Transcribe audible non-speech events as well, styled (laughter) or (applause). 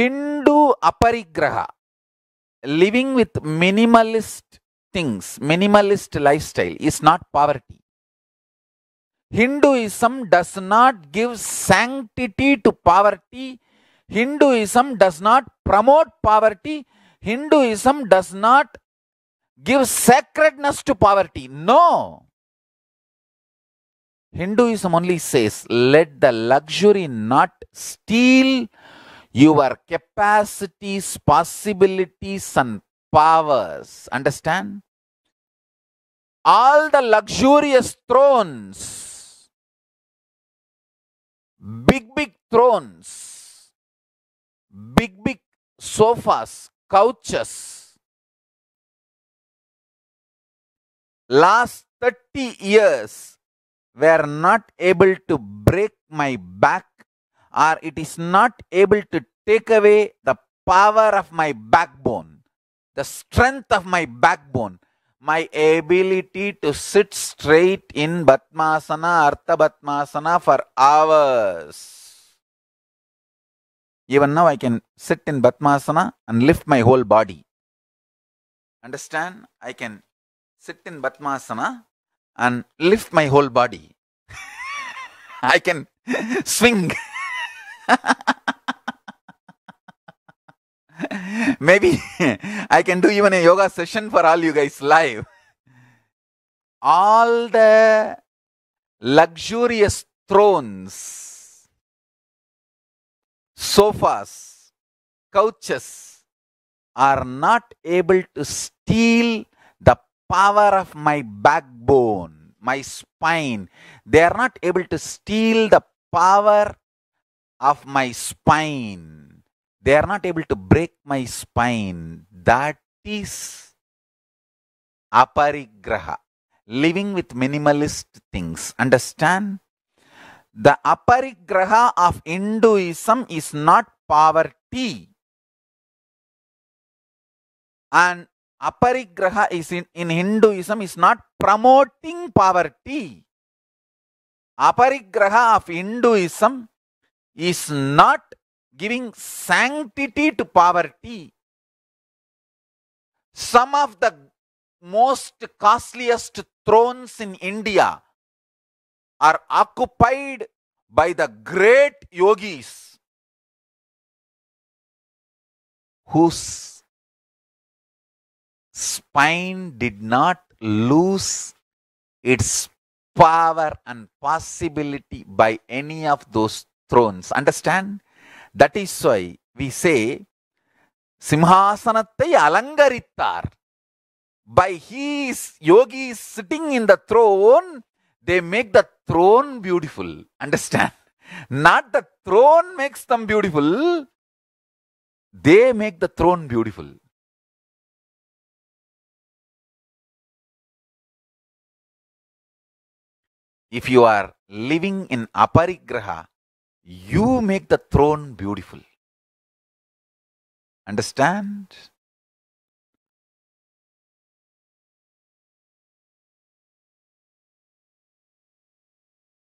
Hindu aparigraha, living with minimalist things, minimalist lifestyle is not poverty. Hinduism does not give sanctity to poverty. Hinduism does not promote poverty. Hinduism does not give sacredness to poverty. No. Hinduism only says, let the luxury not steal your capacities, possibilities, and powers. Understand? All the luxurious thrones, big, big thrones, big, big sofas, couches, last 30 years were not able to break my back or it is not able to take away the power of my backbone, the strength of my backbone, my ability to sit straight in Batmasana, Artha Bhatmasana for hours. Even now I can sit in Bhatmasana and lift my whole body. Understand? I can sit in Bhatmasana and lift my whole body. (laughs) I can swing. (laughs) (laughs) Maybe (laughs) I can do even a yoga session for all you guys live. All the luxurious thrones, sofas, couches are not able to steal the power of my backbone, my spine. They are not able to steal the power of my spine. They are not able to break my spine. That is aparigraha, living with minimalist things. Understand? The aparigraha of Hinduism is not poverty. And aparigraha is in, in Hinduism is not promoting poverty. Aparigraha of Hinduism is not giving sanctity to poverty. Some of the most costliest thrones in India are occupied by the great yogis whose spine did not lose its power and possibility by any of those thrones. Understand? That is why we say Simhasanathai Alangarittar. By his yogis sitting in the throne, they make the throne beautiful. Understand? Not the throne makes them beautiful, they make the throne beautiful. If you are living in aparigraha, You make the throne beautiful. Understand?